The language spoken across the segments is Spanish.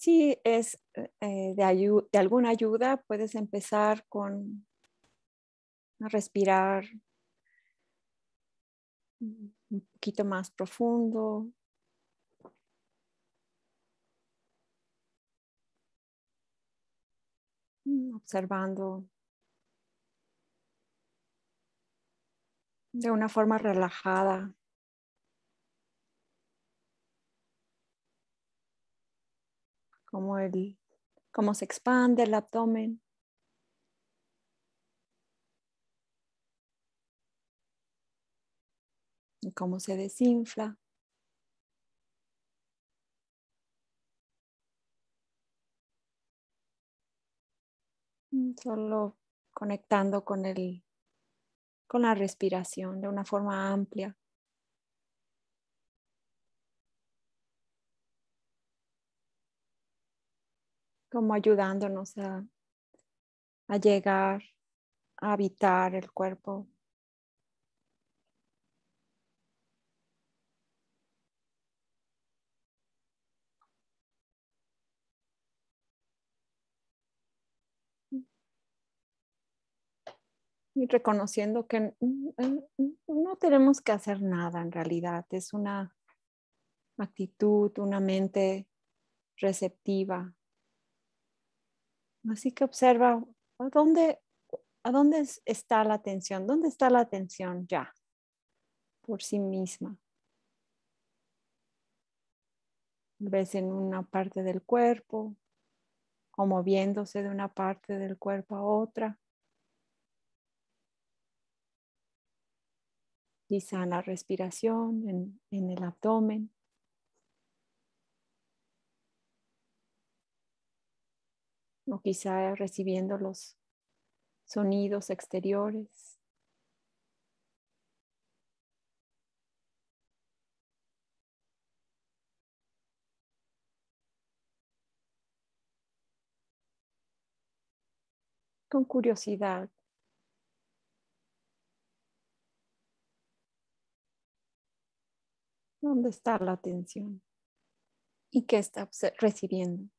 si es eh, de, de alguna ayuda, puedes empezar con respirar un poquito más profundo. Mm, observando de una forma relajada Cómo el, cómo se expande el abdomen. Y cómo se desinfla. Solo conectando con el con la respiración de una forma amplia. como ayudándonos a, llegar a habitar el cuerpo. Y reconociendo que no tenemos que hacer nada en realidad, es una actitud, una mente receptiva Así que observa ¿a dónde, está la atención, dónde está la atención ya por sí misma. Ves en una parte del cuerpo o moviéndose de una parte del cuerpo a otra. Quizá en la respiración, en, en el abdomen. o quizá recibiendo los sonidos exteriores. Con curiosidad, ¿dónde está la atención? ¿Y qué está recibiendo?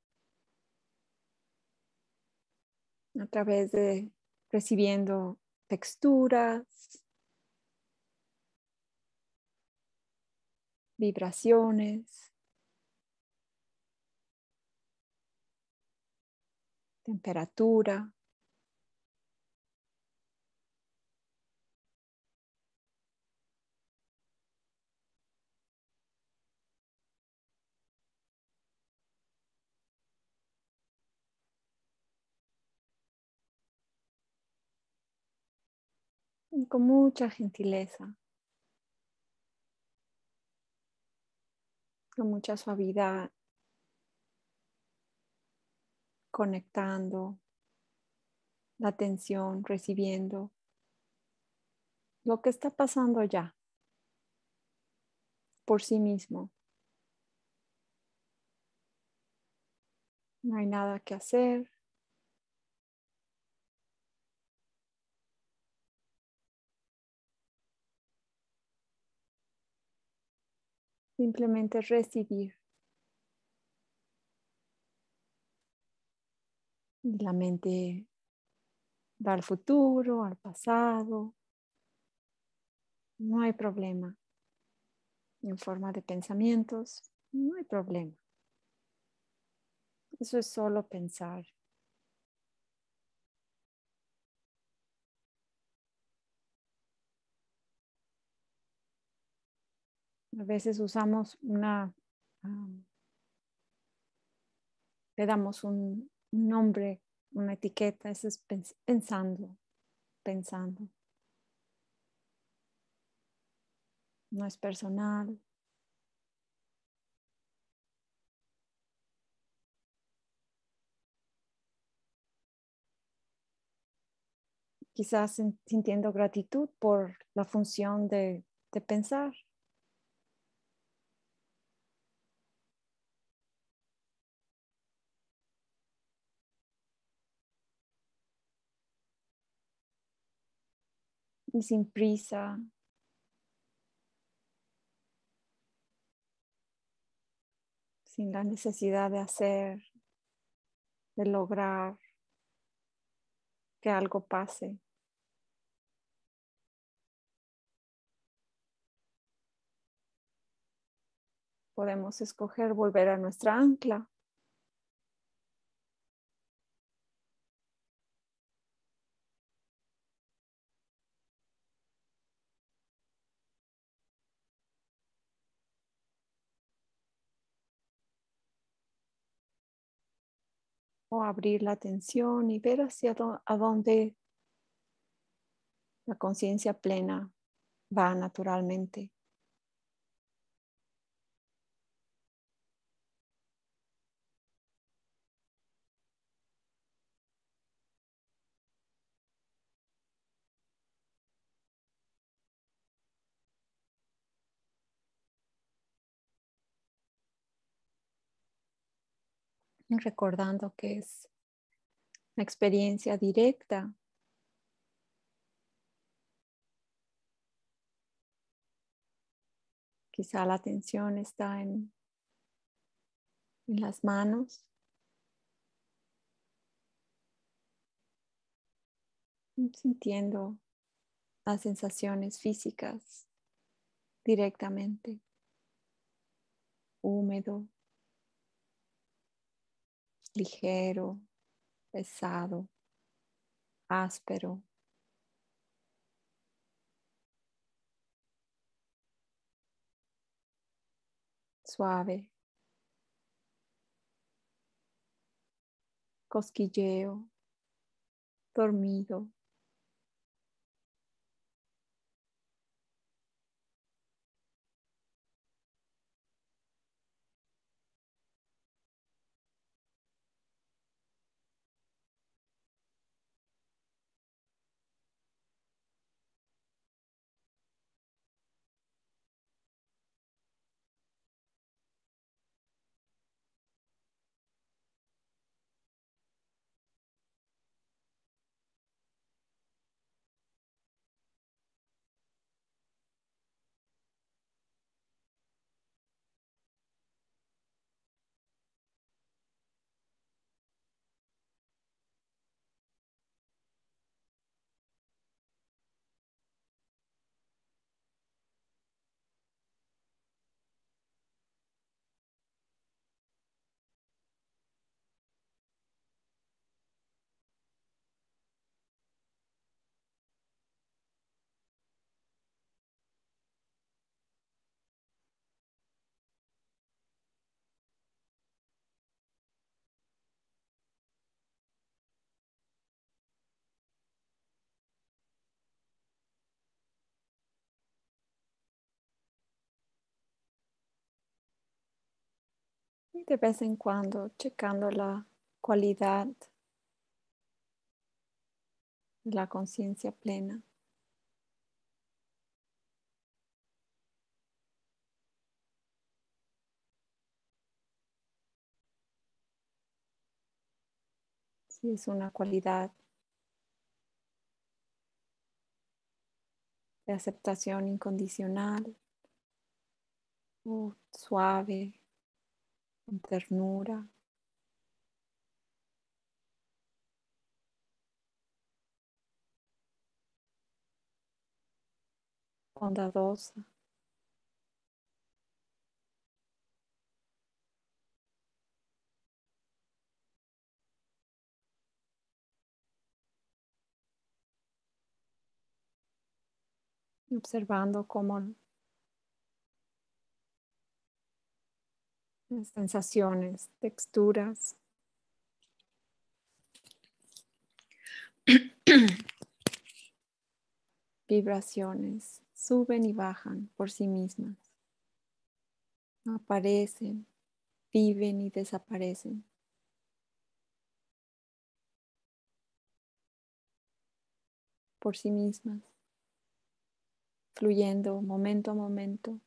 a través de recibiendo texturas, vibraciones, temperatura. con mucha gentileza, con mucha suavidad, conectando la atención, recibiendo lo que está pasando ya por sí mismo. No hay nada que hacer, simplemente recibir. Y la mente va al futuro, al pasado. No hay problema. En forma de pensamientos, no hay problema. Eso es solo pensar. A veces usamos una, le damos un nombre, una etiqueta, eso es pensando, pensando. No es personal, quizás sintiendo gratitud por la función de, pensar, y sin prisa. Sin la necesidad de hacer, de lograr que algo pase. Podemos escoger volver a nuestra ancla. o abrir la atención y ver hacia dónde la conciencia plena va naturalmente. recordando que es una experiencia directa. Quizá la atención está en, en las manos. Sintiendo las sensaciones físicas directamente. Húmedo, ligero, pesado, áspero. Suave. Cosquilleo. Dormido. de vez en cuando checando la cualidad de la conciencia plena. Si es una cualidad de aceptación incondicional o suave con ternura. bondadosa. Observando cómo sensaciones, texturas. Vibraciones suben y bajan por sí mismas. Aparecen, viven y desaparecen. Por sí mismas, fluyendo momento a momento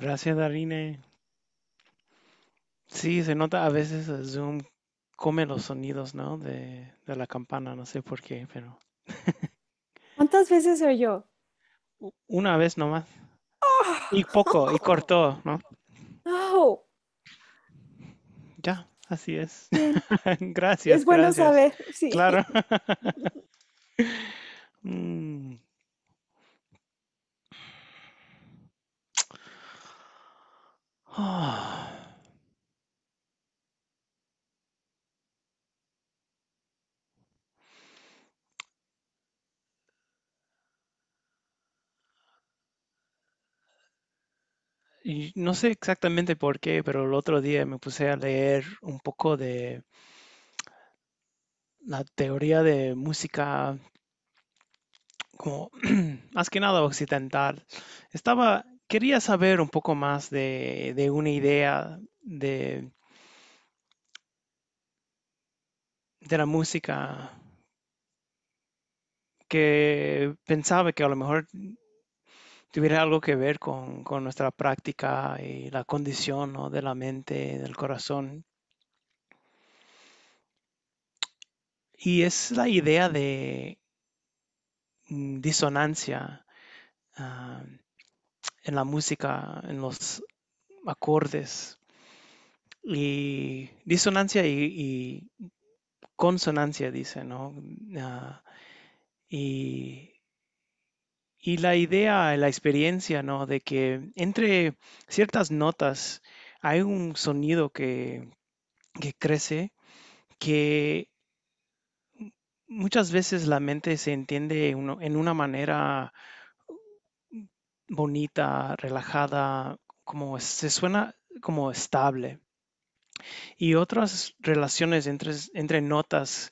Gracias, Darine. Sí, se nota a veces Zoom come los sonidos, ¿no? De, la campana, no sé por qué, pero... ¿Cuántas veces se oyó? Una vez nomás. ¡Ah! Y poco, y cortó, ¿no? Oh. Ya, así es. gracias. Es bueno saber, sí. Claro. Mm. no sé exactamente por qué, pero el otro día me puse a leer un poco de la teoría de música como más que nada occidental. Estaba quería saber un poco más de, una idea de, la música que pensaba que a lo mejor tuviera algo que ver con, nuestra práctica y la condición de la mente, del corazón. Y es la idea de mm, disonancia. Ah, en la música, en los acordes. Y disonancia y, consonancia, dice, ¿no? Ah, y, la idea, la experiencia, ¿no? De que entre ciertas notas hay un sonido que, crece, que muchas veces la mente se entiende en una manera bonita, relajada, como se suena como estable. Y otras relaciones entre, entre notas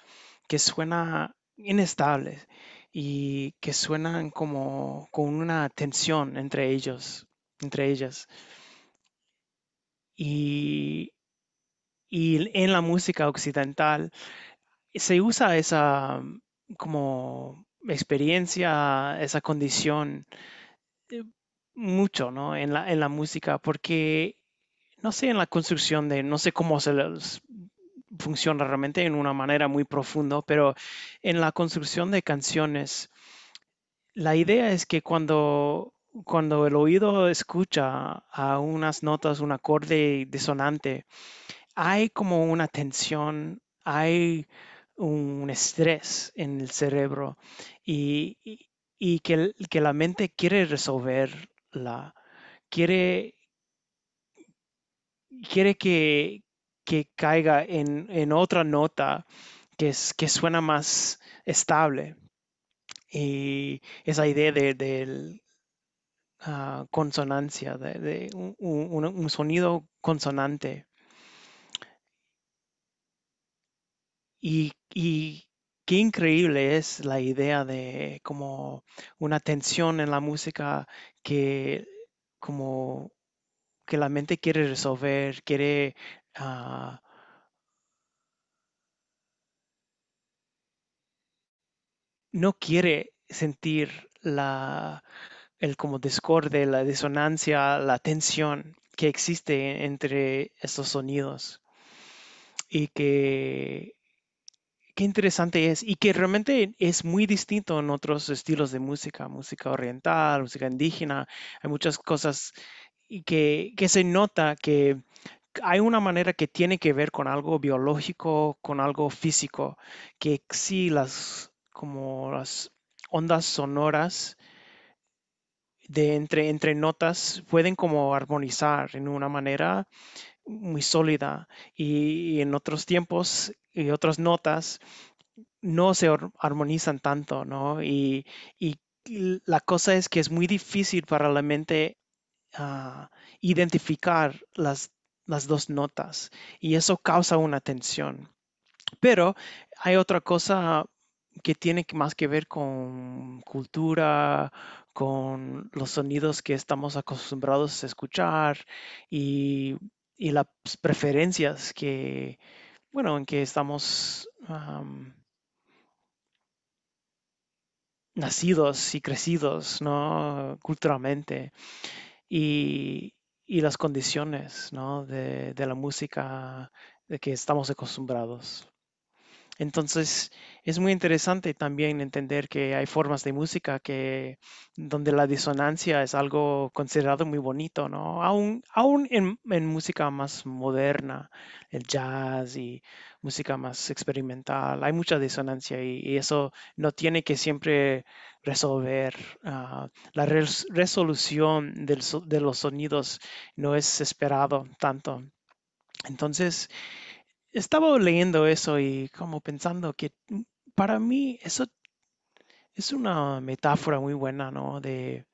que suena inestables y que suenan como con una tensión entre ellos, entre ellas. Y, y en la música occidental se usa esa como experiencia, esa condición este, mucho, ¿no? En la, en la música, porque no sé, en la construcción de, no sé cómo se les funciona realmente en una manera muy profunda, pero en la construcción de canciones, la idea es que cuando, cuando el oído escucha a unas notas, un acorde disonante, hay como una tensión, hay un estrés en el cerebro y, y que, que la mente quiere resolverla, quiere, quiere que, caiga en, otra nota que, es, que suena más estable. Y esa idea de, ah, consonancia, de, un, sonido consonante. y qué increíble es la idea de como una tensión en la música que como que la mente quiere resolver, quiere ah, no quiere sentir la el como discorde, la disonancia, la tensión que existe entre estos sonidos y que qué interesante es y que realmente es muy distinto en otros estilos de música, música oriental, música indígena, hay muchas cosas que, que se nota que hay una manera que tiene que ver con algo biológico, con algo físico, que sí las, como las ondas sonoras de entre, entre notas pueden como armonizar en una manera muy sólida y en otros tiempos y otras notas no se armonizan tanto, ¿no? Y, la cosa es que es muy difícil para la mente ah, identificar las, las dos notas y eso causa una tensión. Pero hay otra cosa que tiene más que ver con cultura, con los sonidos que estamos acostumbrados a escuchar y, y las preferencias que, bueno, en que estamos nacidos y crecidos, Culturalmente. Y, las condiciones, de, la música de que estamos acostumbrados. Entonces, es muy interesante también entender que hay formas de música que, donde la disonancia es algo considerado muy bonito, ¿no? Aún, en, música más moderna, el jazz y música más experimental, hay mucha disonancia y, eso no tiene que siempre resolver. Ah, la resolución de los sonidos no es esperado tanto. Entonces, estaba leyendo eso y como pensando que mm, para mí eso es una metáfora muy buena, ¿no? De,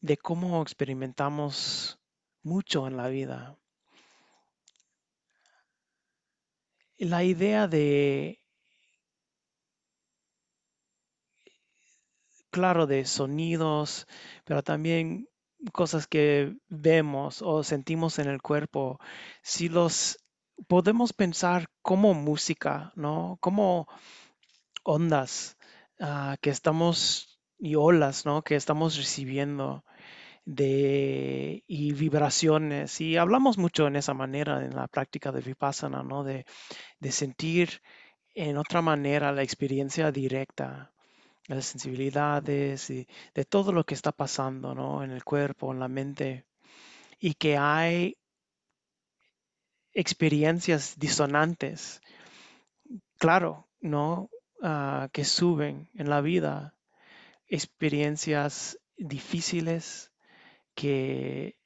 de cómo experimentamos mucho en la vida. La idea de, claro, de sonidos, pero también cosas que vemos o sentimos en el cuerpo, si los podemos pensar como música, ¿no? Como ondas ah, que estamos y olas, Que estamos recibiendo de y vibraciones y hablamos mucho en esa manera en la práctica de vipassana, ¿no? De, sentir en otra manera la experiencia directa, las sensibilidades y de todo lo que está pasando, ¿no? En el cuerpo, en la mente y que hay experiencias disonantes, claro, ¿no? Ah, que suben en la vida, experiencias difíciles que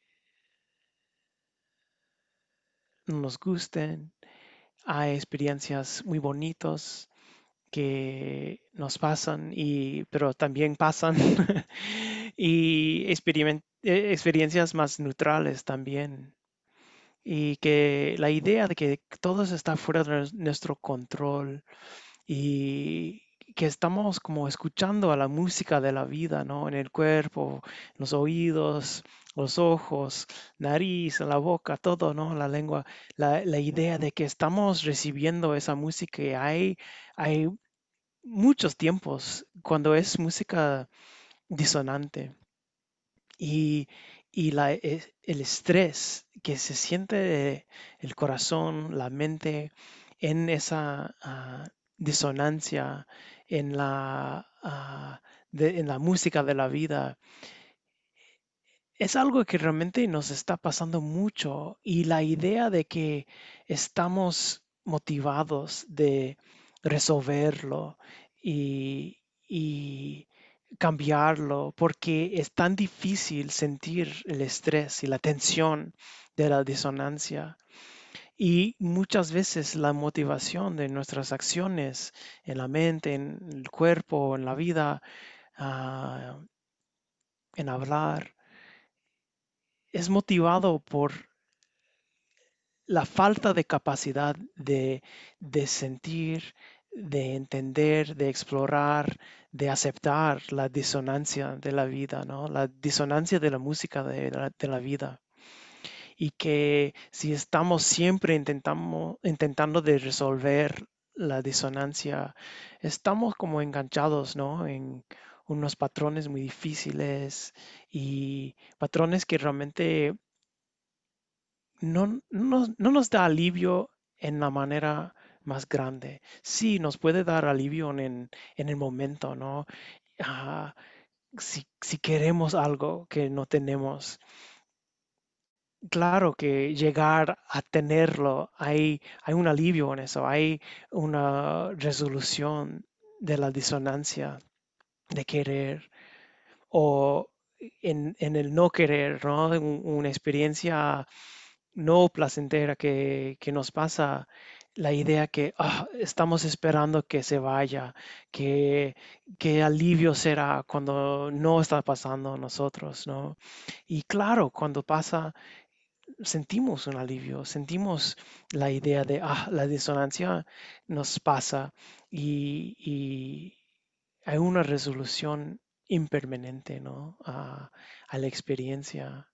no nos gusten, hay experiencias muy bonitas que nos pasan y pero también pasan y e-, experiencias más neutrales también y que la idea de que todo está fuera de nuestro control y que estamos como escuchando a la música de la vida, ¿no? En el cuerpo, los oídos, los ojos, nariz, la boca, todo, ¿no? La lengua, la, la idea de que estamos recibiendo esa música y hay, hay muchos tiempos cuando es música disonante. Y, y e, el estrés que se siente el corazón, la mente, en esa ah, disonancia, en la, ah, en la música de la vida, es algo que realmente nos está pasando mucho y la idea de que estamos motivados de resolverlo y cambiarlo porque es tan difícil sentir el estrés y la tensión de la disonancia. Y muchas veces la motivación de nuestras acciones en la mente, en el cuerpo, en la vida, ah, en hablar, es motivado por la falta de capacidad de, de sentir de entender, de explorar, de aceptar la disonancia de la vida, ¿no? la disonancia de la música de la, vida. Y que si estamos siempre intentamos, intentando de resolver la disonancia, estamos como enganchados en unos patrones muy difíciles y patrones que realmente no, no nos da alivio en la manera más grande. Sí, nos puede dar alivio en, el momento, ¿no? Ah, si, queremos algo que no tenemos, claro que llegar a tenerlo, hay, hay un alivio en eso, hay una resolución de la disonancia de querer o en, el no querer, ¿no? una experiencia no placentera que, que nos pasa la idea que ah, estamos esperando que se vaya, que, qué alivio será cuando no está pasando a nosotros, ¿no? Y claro, cuando pasa, sentimos un alivio, sentimos la idea de, ah, la disonancia nos pasa y, hay una resolución impermanente, ¿no? a la experiencia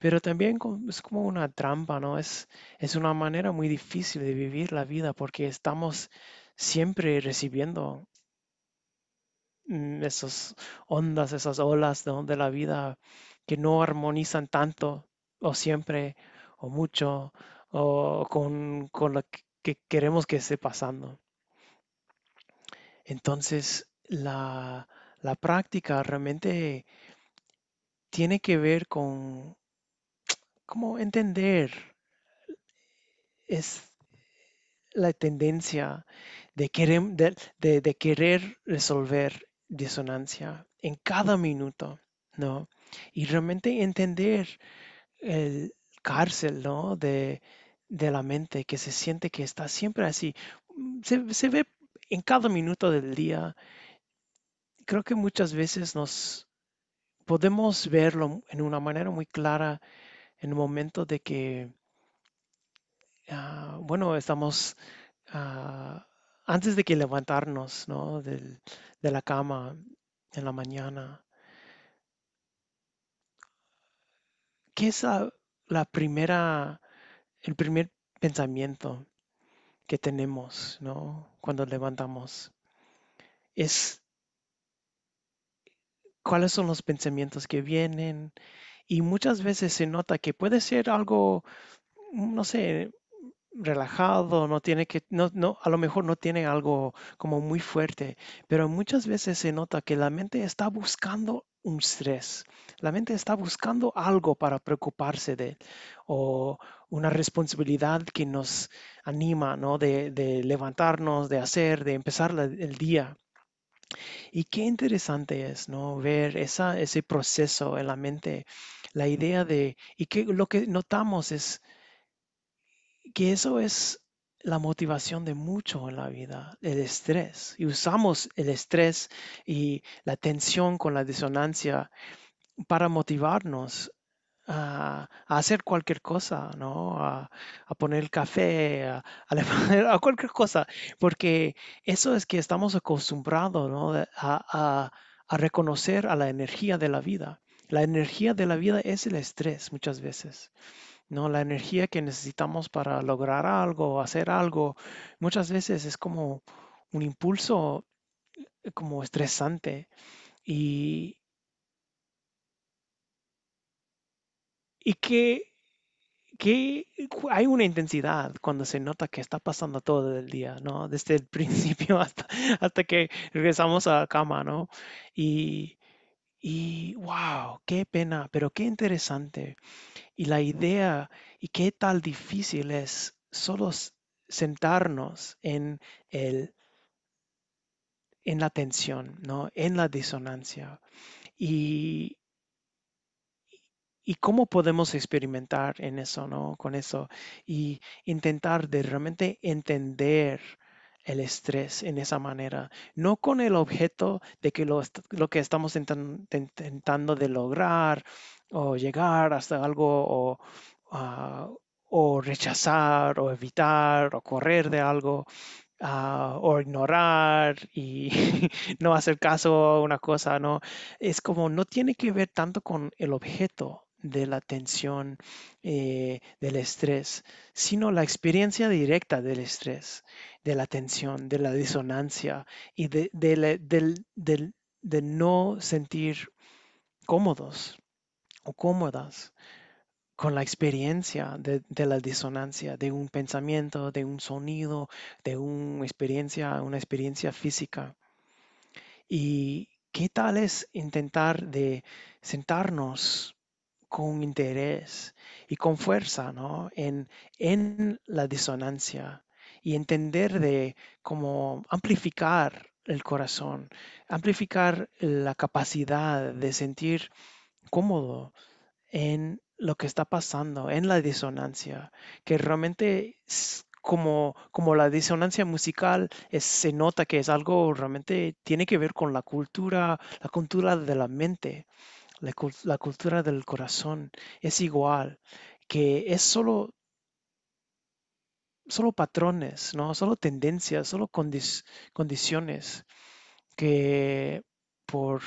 pero también es como una trampa, ¿no? Es, es una manera muy difícil de vivir la vida porque estamos siempre recibiendo mm, esas ondas, esas olas de la vida que no armonizan tanto o siempre o mucho o con, lo que queremos que esté pasando. Entonces, la práctica realmente tiene que ver con como entender es la tendencia de querer, de, querer resolver disonancia en cada minuto, ¿no? Y realmente entender el cárcel, ¿no? De, la mente que se siente que está siempre así. Mm, se, se, ve en cada minuto del día. Creo que muchas veces nos podemos verlo en una manera muy clara en el momento de que, ah, bueno, estamos ah, antes de que levantarnos ¿no? Del, de la cama en la mañana. ¿Qué es la, primera, el primer pensamiento que tenemos ¿no? cuando levantamos? Es cuáles son los pensamientos que vienen, y muchas veces se nota que puede ser algo, mm, no sé, relajado, no tiene que, no, no, a lo mejor no tiene algo como muy fuerte, pero muchas veces se nota que la mente está buscando un estrés, la mente está buscando algo para preocuparse de, o una responsabilidad que nos anima, ¿no? De, levantarnos, de hacer, de empezar el día. Y qué interesante es, ¿no? Ver ese proceso en la mente, la idea de, y que lo que notamos es que eso es la motivación de mucho en la vida, el estrés. Y usamos el estrés y la tensión con la disonancia para motivarnos a, hacer cualquier cosa, ¿no? A, poner el café, a, a, cualquier cosa, porque eso es que estamos acostumbrados, ¿no? a reconocer a la energía de la vida. La energía de la vida es el estrés muchas veces. ¿no? La energía que necesitamos para lograr algo, hacer algo, muchas veces es como un impulso eh, como estresante. Y, y que, hay una intensidad cuando se nota que está pasando todo el día, ¿no? Desde el principio hasta, hasta que regresamos a la cama, ¿no? Y, wow, qué pena, pero qué interesante. Y la idea, y qué tal difícil es solo sentarnos en el en la tensión, ¿no? En la disonancia. Y, y cómo podemos experimentar en eso, ¿no? Con eso y intentar de realmente entender el estrés en esa manera, no con el objeto de que lo, que estamos intentando de lograr o llegar hasta algo o, ah, rechazar o evitar o correr de algo, ah, o ignorar y no hacer caso a una cosa, ¿no? Es como no tiene que ver tanto con el objeto de la tensión, eh, del estrés, sino la experiencia directa del estrés, de la tensión, de la disonancia y de, no sentir cómodos o cómodas con la experiencia de, de, la disonancia, de un pensamiento, de un sonido, de una experiencia, una experiencia física. ¿Y qué tal es intentar de sentarnos con interés y con fuerza ¿no? en, la disonancia y entender de cómo amplificar el corazón, amplificar la capacidad de sentir cómodo en lo que está pasando, en la disonancia, que realmente como, como la disonancia musical se nota que es algo realmente tiene que ver con la cultura, la cultura de la mente la, cultura del corazón es igual, que es solo solo patrones, ¿no? solo tendencias, solo condiciones que por,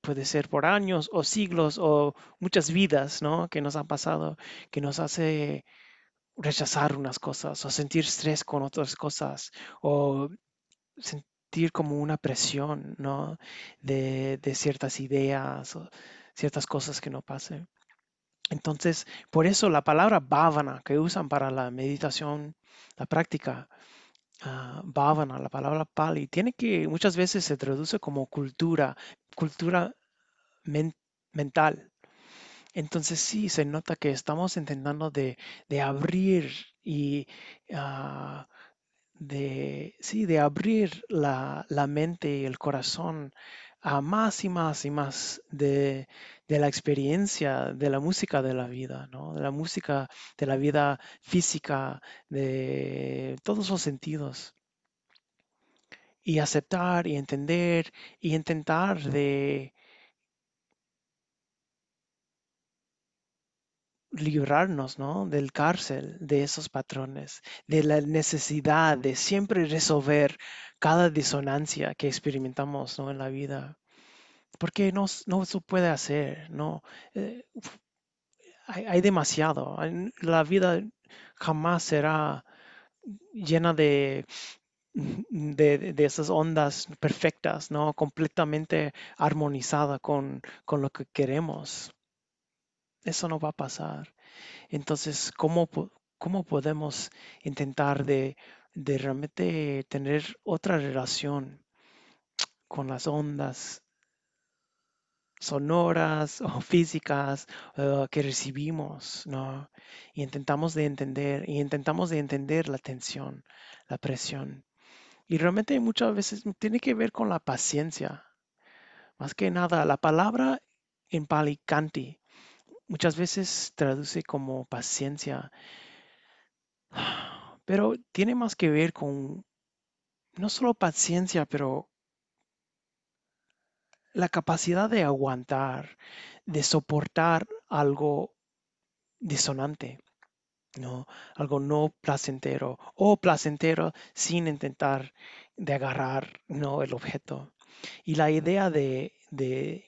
puede ser por años o siglos o muchas vidas ¿no? que nos han pasado, que nos hace rechazar unas cosas o sentir estrés con otras cosas o como una presión, ¿no? De, ciertas ideas o ciertas cosas que no pasen. Entonces, por eso la palabra bhavana que usan para la meditación, la práctica, uh, bhavana, la palabra pali, tiene que muchas veces se traduce como cultura, cultura mental. Entonces sí, se nota que estamos intentando de, abrir y ah, de, sí, de abrir la, mente y el corazón a más y más y más de, de, la experiencia de la música de la vida, ¿no? de la música de la vida física, de todos los sentidos. Y aceptar y entender y intentar de, librarnos del cárcel, de esos patrones, de la necesidad de siempre resolver cada disonancia que experimentamos en la vida. Porque no, se puede hacer, ¿no? Eh, hay, hay, demasiado. La vida jamás será llena de, de, esas ondas perfectas, ¿no? Completamente armonizada con, con lo que queremos eso no va a pasar. Entonces, ¿cómo, cómo podemos intentar de, realmente tener otra relación con las ondas sonoras o físicas eh, que recibimos, ¿no? Y intentamos de entender, intentamos de entender la tensión, la presión. Y realmente muchas veces tiene que ver con la paciencia. Más que nada, la palabra en muchas veces traduce como paciencia, pero tiene más que ver con no solo paciencia, pero la capacidad de aguantar, de soportar algo disonante, ¿no? algo no placentero o placentero sin intentar de agarrar ¿no? el objeto. Y la idea de, de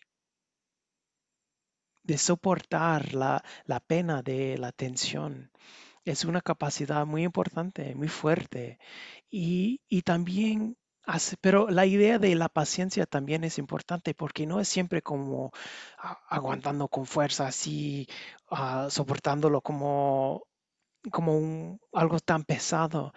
de soportar la, la pena de la tensión. Es una capacidad muy importante, muy fuerte. Y, también pero la idea de la paciencia también es importante porque no es siempre como ah, aguantando con fuerza, así ah, soportándolo como como algo tan pesado.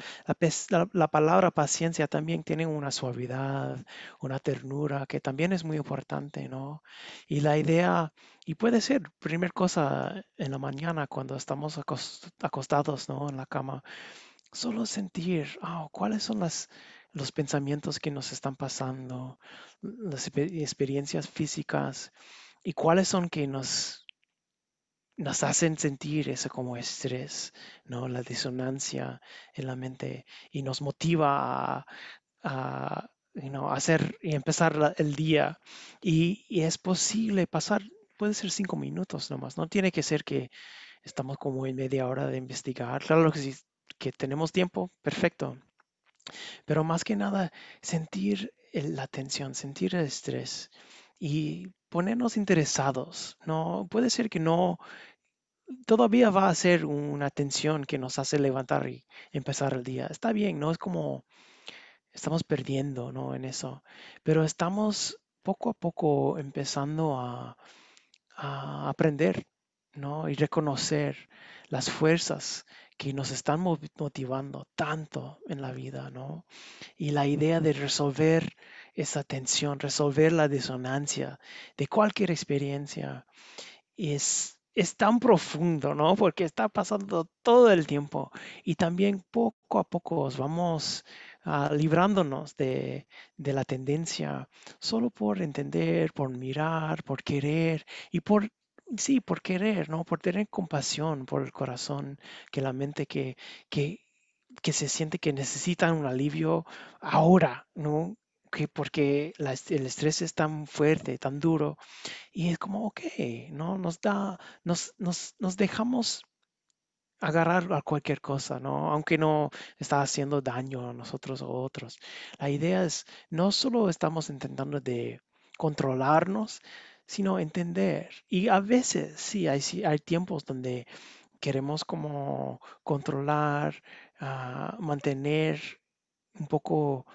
La, palabra paciencia también tiene una suavidad, una ternura que también es muy importante, ¿no? Y la idea, y puede ser primer cosa en la mañana cuando estamos acostados, ¿no? En la cama, solo sentir, oh, ¿cuáles son las, los pensamientos que nos están pasando, las experiencias físicas y cuáles son que nos nos hacen sentir ese como estrés, ¿no? La disonancia en la mente y nos motiva a, hacer y empezar el día. Y, es posible pasar, puede ser cinco minutos nomás, no tiene que ser que estamos como en media hora de investigar. Claro que si que tenemos tiempo, perfecto. Pero más que nada, sentir la tensión, sentir el estrés y ponernos interesados. No puede ser que no todavía va a ser una tensión que nos hace levantar y empezar el día. Está bien, no es como estamos perdiendo ¿no? en eso, pero estamos poco a poco empezando a, aprender ¿no? y reconocer las fuerzas que nos están motivando tanto en la vida, ¿no? Y la idea de resolver esa tensión, resolver la disonancia de cualquier experiencia, es es tan profundo, ¿no? Porque está pasando todo el tiempo y también poco a poco vamos ah, librándonos de, la tendencia solo por entender, por mirar, por querer y por, sí, por querer, ¿no? Por tener compasión por el corazón, que la mente que, que se siente que necesita un alivio ahora, ¿no? que porque el estrés es tan fuerte, tan duro, y es como, ok, ¿no? Nos da, nos, nos, nos dejamos agarrar a cualquier cosa, ¿no? Aunque no está haciendo daño a nosotros o a otros. La idea es, no solo estamos intentando de controlarnos, sino entender. Y a veces, sí, hay, sí, hay tiempos donde queremos como controlar, ah, mantener un poco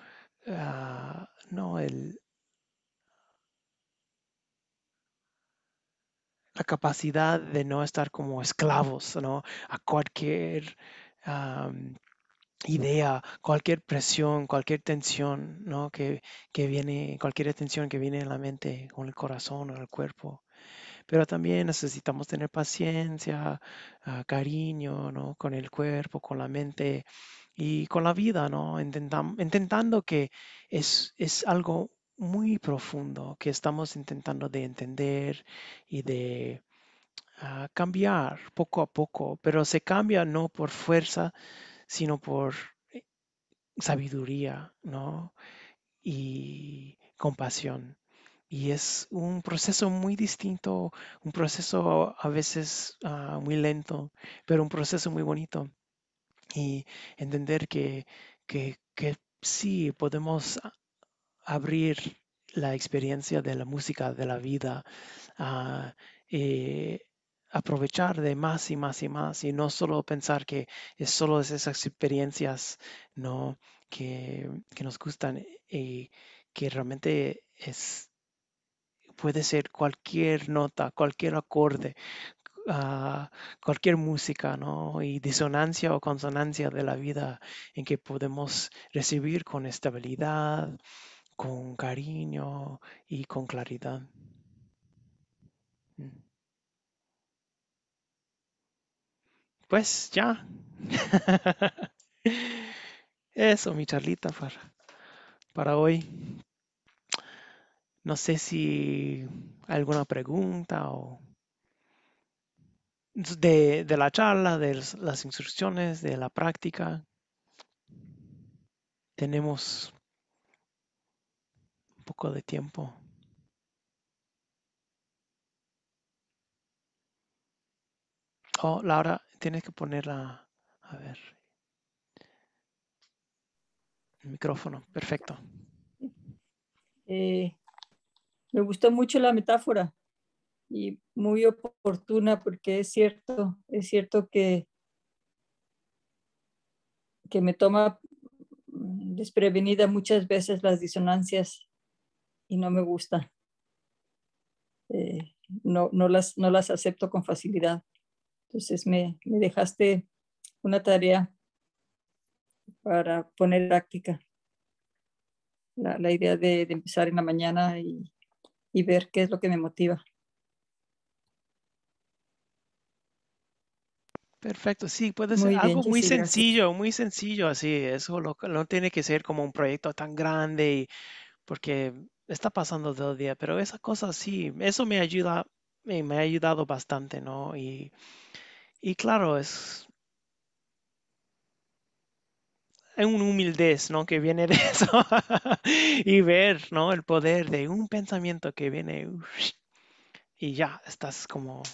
Ah, no, el, la capacidad de no estar como esclavos ¿no? a cualquier idea, cualquier presión, cualquier tensión ¿no? que, viene, cualquier tensión que viene en la mente, con el corazón o el cuerpo. Pero también necesitamos tener paciencia, ah, cariño ¿no? con el cuerpo, con la mente, y con la vida, ¿no? intentando que es, algo muy profundo que estamos intentando de entender y de ah, cambiar poco a poco, pero se cambia no por fuerza, sino por eh, sabiduría, ¿no? Y compasión. Y es un proceso muy distinto, un proceso a veces ah, muy lento, pero un proceso muy bonito y entender que, sí podemos abrir la experiencia de la música, de la vida, eh, aprovechar de más y más y más, y no solo pensar que es solo esas experiencias ¿no? que, que nos gustan y que realmente es puede ser cualquier nota, cualquier acorde, a cualquier música ¿no? y disonancia o consonancia de la vida en que podemos recibir con estabilidad, con cariño y con claridad. Mm. Pues ya. Eso, mi charlita para, para hoy. No sé si alguna pregunta o de, la charla, de las instrucciones, de la práctica. Tenemos un poco de tiempo. Oh, Laura, tienes que la, A ver. El micrófono, perfecto. Eh, me gustó mucho la metáfora y muy oportuna porque es cierto, es cierto que, que me toma desprevenida muchas veces las disonancias y no me gusta. Eh, no, no, las, no las acepto con facilidad. Entonces me, dejaste una tarea para poner práctica la, idea de, empezar en la mañana y ver qué es lo que me motiva. Perfecto, sí, puede ser algo muy sencillo, muy sencillo, así, eso lo, no tiene que ser como un proyecto tan grande y, porque está pasando todo el día, pero esa cosa sí, eso me ayuda, me, ha ayudado bastante, ¿no? Y, claro, es, es una humildez, ¿no? Que viene de eso y ver, ¿no? El poder de un pensamiento que viene y ya, estás como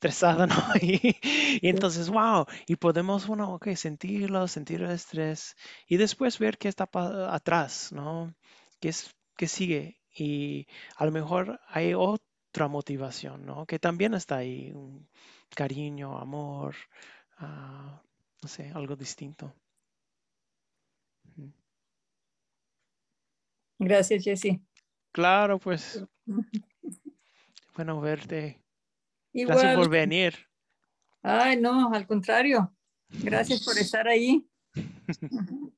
estresada, ¿no? Y, entonces, wow, y podemos, bueno, ok, sentirlo, sentir el estrés y después ver qué está atrás, ¿no? ¿Qué, es, qué sigue? Y a lo mejor hay otra motivación, ¿no? Que también está ahí, un cariño, amor, ah, no sé, algo distinto. Gracias, Jesse. Claro, pues. Bueno, verte. Gracias por venir. Ay, no, al contrario. Gracias por estar ahí.